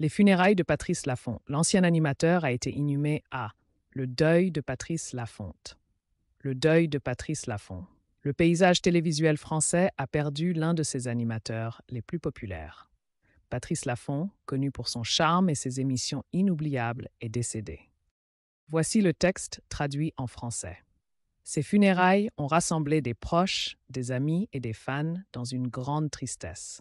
Les funérailles de Patrice Lafont. L'ancien animateur a été inhumé à Le deuil de Patrice Lafonte. Le deuil de Patrice Lafont. Le paysage télévisuel français a perdu l'un de ses animateurs les plus populaires. Patrice Lafont, connu pour son charme et ses émissions inoubliables, est décédé. Voici le texte traduit en français. Ses funérailles ont rassemblé des proches, des amis et des fans dans une grande tristesse.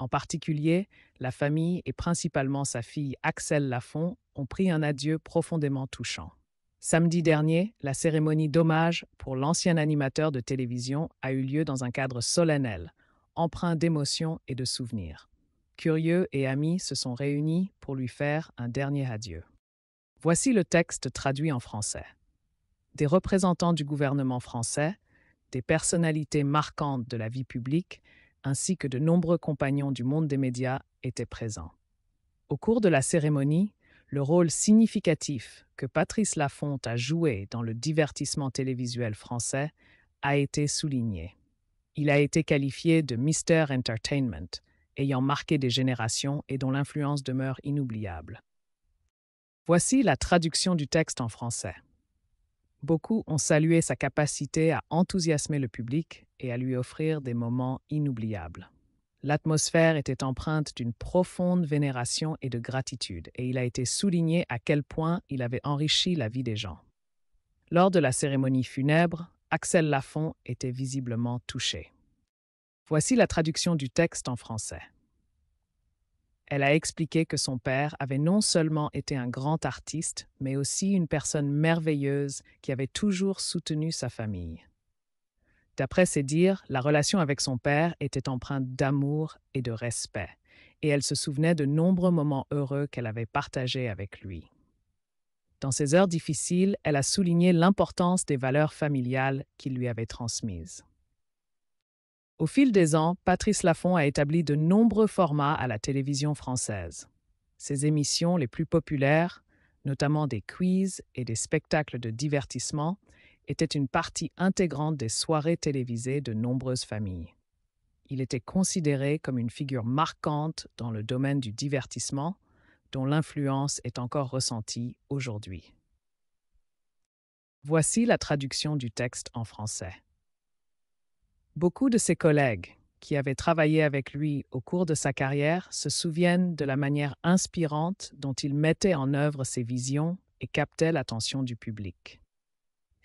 En particulier, la famille et principalement sa fille Axel Lafont ont pris un adieu profondément touchant. Samedi dernier, la cérémonie d'hommage pour l'ancien animateur de télévision a eu lieu dans un cadre solennel, empreint d'émotion et de souvenirs. Curieux et amis se sont réunis pour lui faire un dernier adieu. Voici le texte traduit en français. Des représentants du gouvernement français, des personnalités marquantes de la vie publique, ainsi que de nombreux compagnons du monde des médias étaient présents. Au cours de la cérémonie, le rôle significatif que Patrice Lafonte a joué dans le divertissement télévisuel français a été souligné. Il a été qualifié de Mister Entertainment, ayant marqué des générations et dont l'influence demeure inoubliable. Voici la traduction du texte en français. Beaucoup ont salué sa capacité à enthousiasmer le public et à lui offrir des moments inoubliables. L'atmosphère était empreinte d'une profonde vénération et de gratitude, et il a été souligné à quel point il avait enrichi la vie des gens. Lors de la cérémonie funèbre, Axel Lafont était visiblement touché. Voici la traduction du texte en français. Elle a expliqué que son père avait non seulement été un grand artiste, mais aussi une personne merveilleuse qui avait toujours soutenu sa famille. D'après ses dires, la relation avec son père était empreinte d'amour et de respect, et elle se souvenait de nombreux moments heureux qu'elle avait partagés avec lui. Dans ses heures difficiles, elle a souligné l'importance des valeurs familiales qu'il lui avait transmises. Au fil des ans, Patrice Laffont a établi de nombreux formats à la télévision française. Ses émissions les plus populaires, notamment des quiz et des spectacles de divertissement, étaient une partie intégrante des soirées télévisées de nombreuses familles. Il était considéré comme une figure marquante dans le domaine du divertissement, dont l'influence est encore ressentie aujourd'hui. Voici la traduction du texte en français. Beaucoup de ses collègues qui avaient travaillé avec lui au cours de sa carrière se souviennent de la manière inspirante dont il mettait en œuvre ses visions et captait l'attention du public.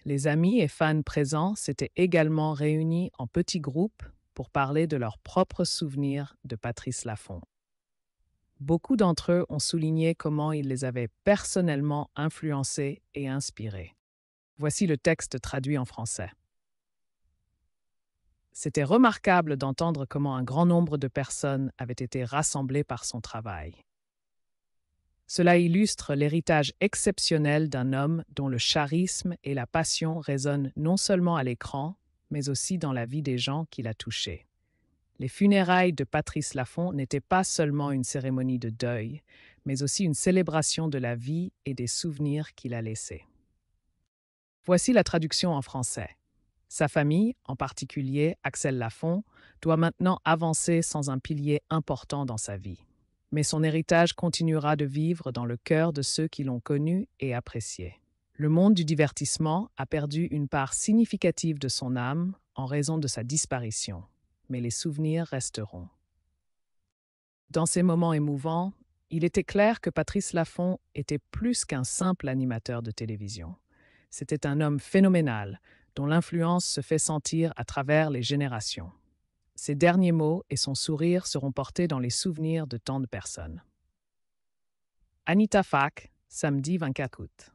Les amis et fans présents s'étaient également réunis en petits groupes pour parler de leurs propres souvenirs de Patrice Laffont. Beaucoup d'entre eux ont souligné comment il les avait personnellement influencés et inspirés. Voici le texte traduit en français. C'était remarquable d'entendre comment un grand nombre de personnes avaient été rassemblées par son travail. Cela illustre l'héritage exceptionnel d'un homme dont le charisme et la passion résonnent non seulement à l'écran, mais aussi dans la vie des gens qui l'a touché. Les funérailles de Patrice Laffont n'étaient pas seulement une cérémonie de deuil, mais aussi une célébration de la vie et des souvenirs qu'il a laissés. Voici la traduction en français. Sa famille, en particulier Axel Lafont, doit maintenant avancer sans un pilier important dans sa vie. Mais son héritage continuera de vivre dans le cœur de ceux qui l'ont connu et apprécié. Le monde du divertissement a perdu une part significative de son âme en raison de sa disparition, mais les souvenirs resteront. Dans ces moments émouvants, il était clair que Patrice Laffont était plus qu'un simple animateur de télévision. C'était un homme phénoménal, dont l'influence se fait sentir à travers les générations. Ses derniers mots et son sourire seront portés dans les souvenirs de tant de personnes. Anita Fak, samedi 24 août.